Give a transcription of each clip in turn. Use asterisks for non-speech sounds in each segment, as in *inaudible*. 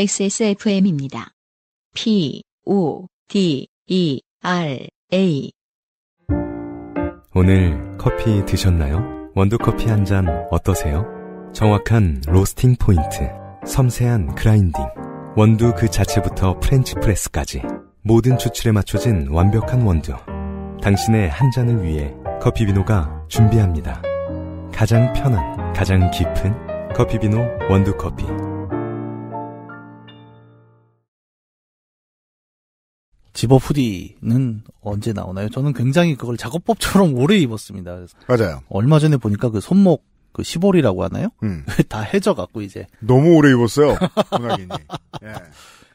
XSFM입니다. P, O, D, E, R, A. 오늘 커피 드셨나요? 원두커피 한 잔 어떠세요? 정확한 로스팅 포인트, 섬세한 그라인딩, 원두 그 자체부터 프렌치 프레스까지 모든 추출에 맞춰진 완벽한 원두. 당신의 한 잔을 위해 커피비노가 준비합니다. 가장 편한, 가장 깊은 커피비노 원두커피. 집어푸디는 언제 나오나요? 저는 굉장히 그걸 작업법처럼 오래 입었습니다. 맞아요. 얼마 전에 보니까 그 손목 그시보리라고 하나요? 음. *laughs* 다 해져갖고 이제 너무 오래 입었어요. 문학인이. 예.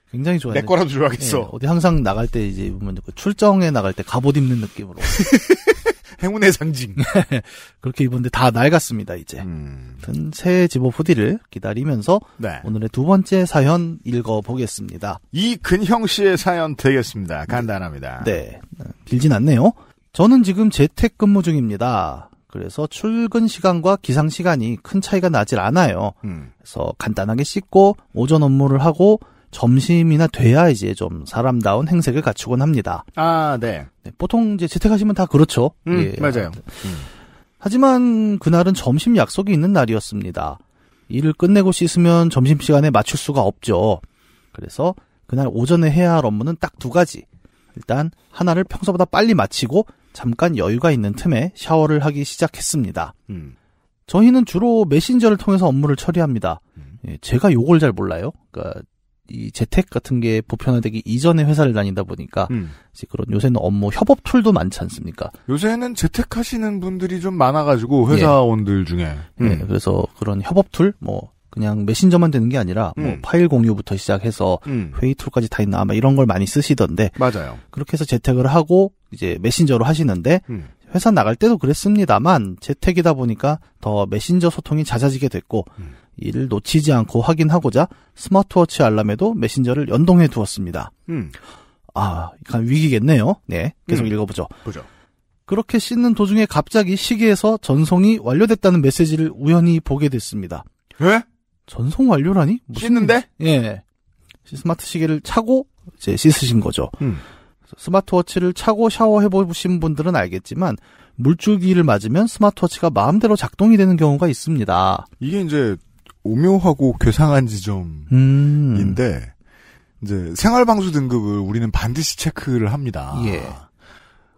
굉장히 좋아요. 내 거라도 좋아하겠어. 예, 어디 항상 나갈 때 이제 입면 그 출정에 나갈 때 갑옷 입는 느낌으로 *laughs* 행운의 상징. *laughs* 네. 그렇게 입었는데 다 낡았습니다, 이제. 음. 새 집업 후디를 기다리면서 네. 오늘의 두 번째 사연 읽어보겠습니다. 이근형 씨의 사연 되겠습니다. 네. 간단합니다. 네. 길진 않네요. 저는 지금 재택근무 중입니다. 그래서 출근 시간과 기상 시간이 큰 차이가 나질 않아요. 음. 그래서 간단하게 씻고 오전 업무를 하고 점심이나 돼야 이제 좀 사람다운 행색을 갖추곤 합니다. 아, 네. 네 보통 이제 재택하시면 다 그렇죠. 음, 예. 맞아요. 음. 하지만 그날은 점심 약속이 있는 날이었습니다. 일을 끝내고 씻으면 점심시간에 맞출 수가 없죠. 그래서 그날 오전에 해야 할 업무는 딱 두 가지. 일단 하나를 평소보다 빨리 마치고 잠깐 여유가 있는 틈에 샤워를 하기 시작했습니다. 음. 저희는 주로 메신저를 통해서 업무를 처리합니다. 음. 예, 제가 요걸 잘 몰라요. 그러니까 이 재택 같은 게 보편화되기 이전에 회사를 다니다 보니까 음. 이제 그런 요새는 업무 협업 툴도 많지 않습니까? 요새는 재택하시는 분들이 좀 많아가지고 회사원들 예. 중에 예, 음. 네, 그래서 그런 협업 툴, 뭐 그냥 메신저만 되는 게 아니라 뭐 음. 뭐 파일 공유부터 시작해서 음. 회의 툴까지 다 있나 아마 이런 걸 많이 쓰시던데 맞아요. 그렇게 해서 재택을 하고 이제 메신저로 하시는데 음. 회사 나갈 때도 그랬습니다만 재택이다 보니까 더 메신저 소통이 잦아지게 됐고 음. 이를 놓치지 않고 확인하고자 스마트워치 알람에도 메신저를 연동해 두었습니다. 음. 아, 이건 위기겠네요. 네, 계속 음. 읽어보죠. 보죠. 그렇게 씻는 도중에 갑자기 시계에서 전송이 완료됐다는 메시지를 우연히 보게 됐습니다. 왜? 예? 전송 완료라니? 무슨... 씻는데? 예. 스마트 시계를 차고 이제 씻으신 거죠. 음. 스마트워치를 차고 샤워해보신 분들은 알겠지만 물줄기를 맞으면 스마트워치가 마음대로 작동이 되는 경우가 있습니다. 이게 이제 오묘하고 괴상한 음. 지점인데 음. 이제 생활방수 등급을 우리는 반드시 체크를 합니다. 예.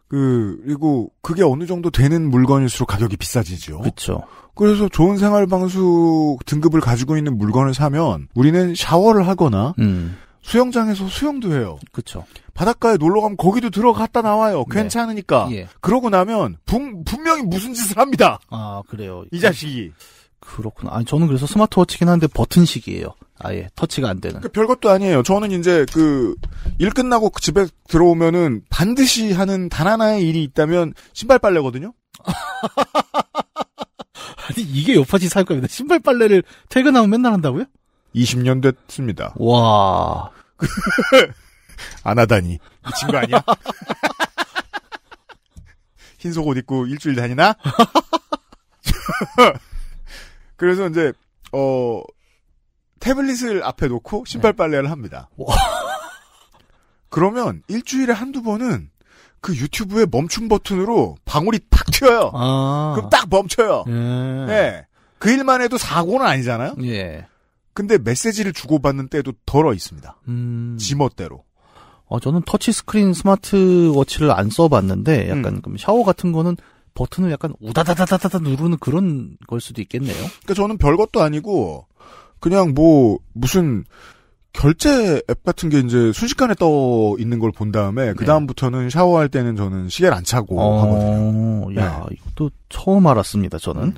그 그리고 그게 어느 정도 되는 물건일수록 가격이 비싸지죠. 그렇죠. 그래서 좋은 생활방수 등급을 가지고 있는 물건을 사면 우리는 샤워를 하거나 음. 수영장에서 수영도 해요. 그렇죠. 바닷가에 놀러 가면 거기도 들어갔다 나와요. 네. 괜찮으니까. 예. 그러고 나면 분, 분명히 무슨 짓을 합니다. 아 그래요. 이 자식이. 그렇구나. 아니, 저는 그래서 스마트워치긴 한데 버튼식이에요. 아예 터치가 안 되는. 그러니까 별것도 아니에요. 저는 이제 그 일 끝나고 그 집에 들어오면은 반드시 하는 단 하나의 일이 있다면 신발 빨래거든요. *laughs* 아니 이게 요파시 사육감입니다. 신발 빨래를 퇴근하면 맨날 한다고요? 20년 됐습니다. 와. *laughs* 안 하다니 미친 거 아니야? *laughs* 흰 속옷 입고 일주일 다니나? 그래서 이제 어 태블릿을 앞에 놓고 신발 네. 빨래를 합니다. *laughs* 그러면 일주일에 한두 번은 그 유튜브의 멈춤 버튼으로 방울이 탁 튀어요. 아. 그럼 딱 멈춰요. 예. 네. 그 일만 해도 사고는 아니잖아요. 예. 근데 메시지를 주고받는 때도 덜어 있습니다. 음. 지멋대로. 어, 저는 터치 스크린 스마트 워치를 안 써봤는데 약간 음. 그 샤워 같은 거는 버튼을 약간 우다다다다다 누르는 그런 걸 수도 있겠네요. 그러니까 저는 별것도 아니고 그냥 뭐 무슨 결제 앱 같은 게 이제 순식간에 떠 있는 걸 본 다음에 네. 그 다음부터는 샤워할 때는 저는 시계를 안 차고 어... 하거든요. 야 네. 이것도 처음 알았습니다. 저는 음.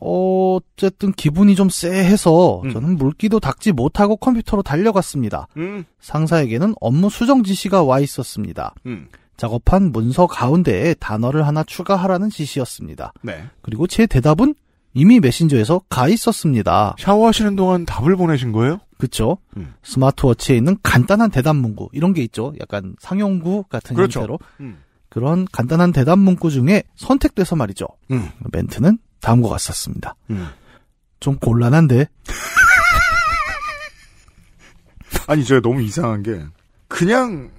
어쨌든 기분이 좀 쎄해서 음. 저는 물기도 닦지 못하고 컴퓨터로 달려갔습니다. 음. 상사에게는 업무 수정 지시가 와 있었습니다. 음. 작업한 문서 가운데에 단어를 하나 추가하라는 지시였습니다. 네. 그리고 제 대답은 이미 메신저에서 가 있었습니다. 샤워하시는 동안 답을 보내신 거예요? 그쵸. 음. 스마트워치에 있는 간단한 대답 문구 이런 게 있죠. 약간 상용구 같은 그렇죠. 형태로 음. 그런 간단한 대답 문구 중에 선택돼서 말이죠. 음. 멘트는 다음과 같았습니다. 음. 좀 곤란한데. *laughs* 아니 제가 너무 이상한 게 그냥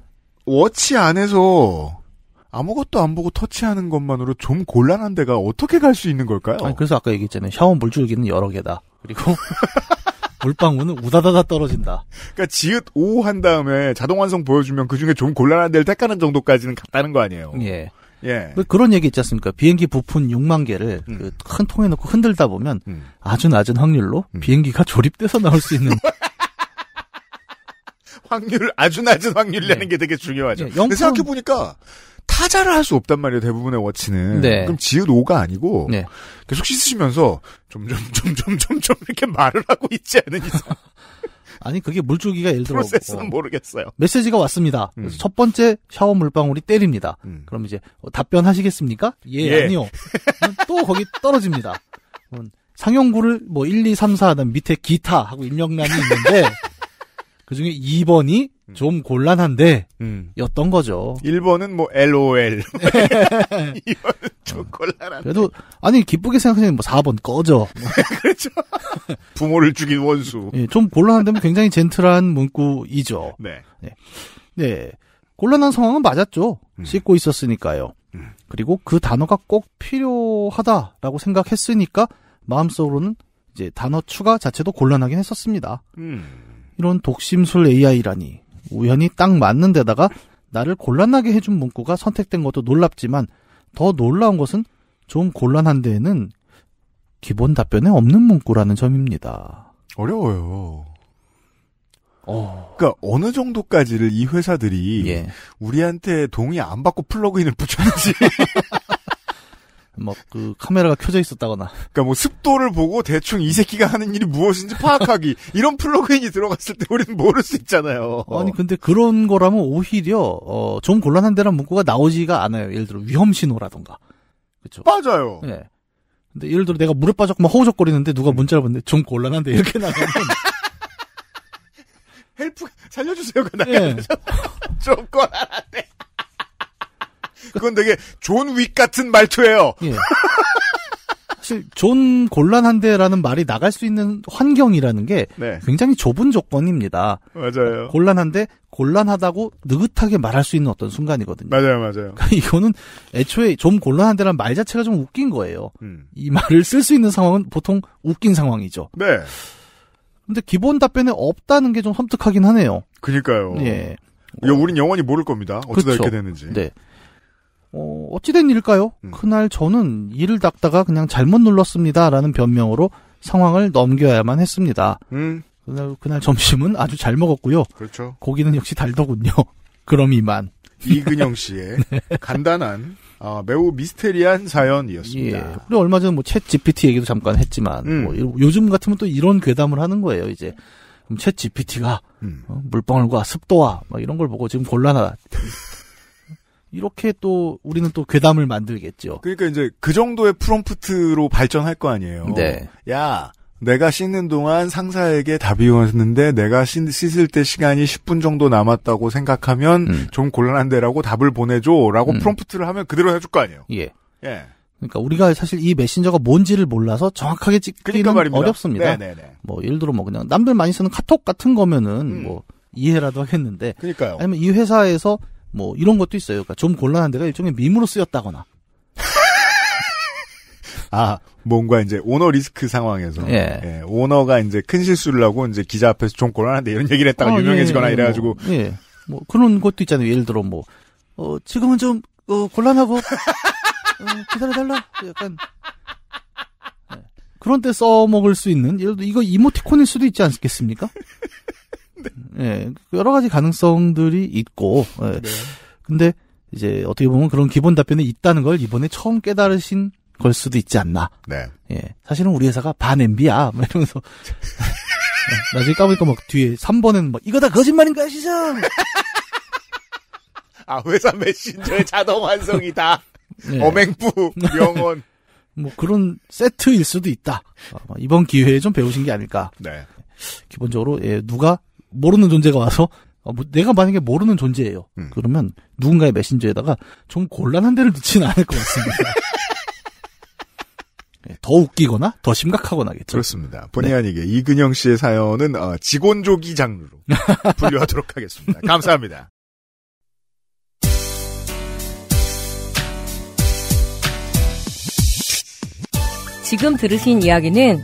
워치 안에서 아무것도 안 보고 터치하는 것만으로 좀 곤란한 데가 어떻게 갈 수 있는 걸까요? 아니, 그래서 아까 얘기했잖아요. 샤워 물줄기는 여러 개다. 그리고 *laughs* 물방울은 우다다다 떨어진다. 그러니까 지읒 5한 다음에 자동 완성 보여주면 그 중에 좀 곤란한 데를 택하는 정도까지는 갔다는 거 아니에요? 예. 예. 뭐 그런 얘기 있지 않습니까? 비행기 부품 6만 개를 음. 그큰 통에 넣고 흔들다 보면 음. 아주 낮은 확률로 음. 비행기가 *laughs* 조립돼서 나올 수 있는 확률 아주 낮은 확률이라는 네. 게 되게 중요하죠. 네, 0. 생각해 보니까 타자를 할 수 없단 말이에요. 대부분의 워치는 네. 그럼 지읒 5가 아니고 네. 계속 씻으시면서 점점 *laughs* 점점 점점 이렇게 말을 하고 있지 않은 이상. *laughs* 아니 그게 물줄기가 예를 들어 프로세스는 어, 모르겠어요. 메시지가 왔습니다. 음. 첫 번째 샤워 물방울이 때립니다. 음. 그럼 이제 어, 답변하시겠습니까? 예, 예. 아니요. 또 거기 떨어집니다. 상용구를 뭐 1, 2, 3, 4 하던 밑에 기타 하고 입력란이 있는데 그 중에 2번이 음. 좀 곤란한데, 음. 였던 거죠. 1번은 뭐, LOL. 2번은 *laughs* 좀 곤란한데. 그래도, 아니, 기쁘게 생각하시면 뭐, 4번 꺼져. *laughs* 그렇죠. 부모를 죽인 원수. 예, 좀 곤란한데면 굉장히 젠틀한 문구이죠. 네. 네. 네. 곤란한 상황은 맞았죠. 음. 씻고 있었으니까요. 음. 그리고 그 단어가 꼭 필요하다라고 생각했으니까 마음속으로는 이제 단어 추가 자체도 곤란하긴 했었습니다. 음. 이런 독심술 AI라니 우연히 딱 맞는 데다가 나를 곤란하게 해준 문구가 선택된 것도 놀랍지만 더 놀라운 것은 좀 곤란한 데에는 기본 답변에 없는 문구라는 점입니다. 어려워요. 어. 그러니까 어느 정도까지를 이 회사들이 예. 우리한테 동의 안 받고 플러그인을 붙였는지 *laughs* 막그 카메라가 켜져 있었다거나. 그러니까 뭐 습도를 보고 대충 이 새끼가 하는 일이 무엇인지 파악하기 이런 플러그인이 들어갔을 때 우리는 모를 수 있잖아요. 아니 근데 그런 거라면 오히려 어, 좀 곤란한 데란 문구가 나오지가 않아요. 예를 들어 위험 신호라던가. 그렇죠. 맞아요. 예. 네. 근데 예를 들어 내가 무릎 빠졌고 막 허우적거리는데 누가 문자를 보는데 좀 곤란한데 이렇게 나가면 *laughs* 헬프 살려주세요그나가조 예. *laughs* 좀곤란 그건 되게 존 윅 같은 말투예요. 예. 사실 존 곤란한데라는 말이 나갈 수 있는 환경이라는 게 네. 굉장히 좁은 조건입니다. 맞아요. 곤란한데 곤란하다고 느긋하게 말할 수 있는 어떤 순간이거든요. 맞아요, 맞아요. 그러니까 이거는 애초에 좀곤란한데라는말 자체가 좀 웃긴 거예요. 음. 이 말을 쓸 수 있는 상황은 보통 웃긴 상황이죠. 네. 근데 기본 답변에 없다는 게 좀 섬뜩하긴 하네요. 그니까요. 예. 야, 우린 영원히 모를 겁니다. 어쩌다 그렇죠. 이렇게 되는지. 네. 어, 어찌된 일일까요? 음. 그날 저는 일을 닦다가 그냥 잘못 눌렀습니다라는 변명으로 상황을 넘겨야만 했습니다. 음. 그날, 그날 점심은 아주 잘 먹었고요. 그렇죠. 고기는 역시 달더군요. *laughs* 그럼 이만. 이근영 *laughs* 씨의 네. 간단한 어, 매우 미스테리한 사연이었습니다. 예. 그리고 얼마 전에 뭐챗 GPT 얘기도 잠깐 했지만 음. 뭐 요즘 같으면 또 이런 괴담을 하는 거예요. 이제 그럼 챗 GPT가 음. 어, 물방울과 습도와 막 이런 걸 보고 지금 곤란하다. 이렇게 또 우리는 또 괴담을 만들겠죠. 그러니까 이제 그 정도의 프롬프트로 발전할 거 아니에요. 네. 야, 내가 씻는 동안 상사에게 답이 왔는데 내가 씻을 때 시간이 10분 정도 남았다고 생각하면 음. 좀 곤란한데라고 답을 보내줘라고 음. 프롬프트를 하면 그대로 해줄 거 아니에요. 예. 예. 그러니까 우리가 사실 이 메신저가 뭔지를 몰라서 정확하게 찍기는 그러니까 어렵습니다. 네네네. 뭐 예를 들어 뭐 그냥 남들 많이 쓰는 카톡 같은 거면은 음. 뭐 이해라도 하겠는데. 그러니까요. 아니면 이 회사에서 뭐 이런 것도 있어요. 그러니까 좀 곤란한 데가 일종의 밈으로 쓰였다거나. *laughs* 아, 뭔가 이제 오너 리스크 상황에서 예. 예. 오너가 이제 큰 실수를 하고 이제 기자 앞에서 좀 곤란한데 이런 얘기를 했다가 아, 예, 유명해지거나 예, 뭐. 이래가지고 뭐, 예, 뭐 그런 것도 있잖아요. 예를 들어 뭐 어, 지금은 좀 어, 곤란하고 어, 기다려달라 약간 예. 그런 때 써먹을 수 있는 예를 들어 이거 이모티콘일 수도 있지 않겠습니까? 예, 여러 가지 가능성들이 있고, 예. 네. 근데 이제 어떻게 보면 그런 기본 답변이 있다는 걸 이번에 처음 깨달으신 걸 수도 있지 않나. 네. 예, 사실은 우리 회사가 반 MB야. *laughs* 막 이러면서. 예. 나중에 까보니까 막 뒤에 3번은 막, 이거 다 거짓말인가, 시장! *laughs* 아, 회사 메신저의 자동 완성이다. 네. *laughs* 어맹부, 명언. 뭐 그런 세트일 수도 있다. 아, 이번 기회에 좀 배우신 게 아닐까. 네. 예. 기본적으로 예, 누가 모르는 존재가 와서 어, 뭐 내가 만약에 모르는 존재예요. 음. 그러면 누군가의 메신저에다가 좀 곤란한 데를 넣지는 않을 것 같습니다. *laughs* 예, 더 웃기거나 더 심각하거나겠죠. 그렇습니다. 본의 네. 아니게 이근영 씨의 사연은 어, 직원조기 장르로 *laughs* 분류하도록 하겠습니다. 감사합니다. 지금 들으신 이야기는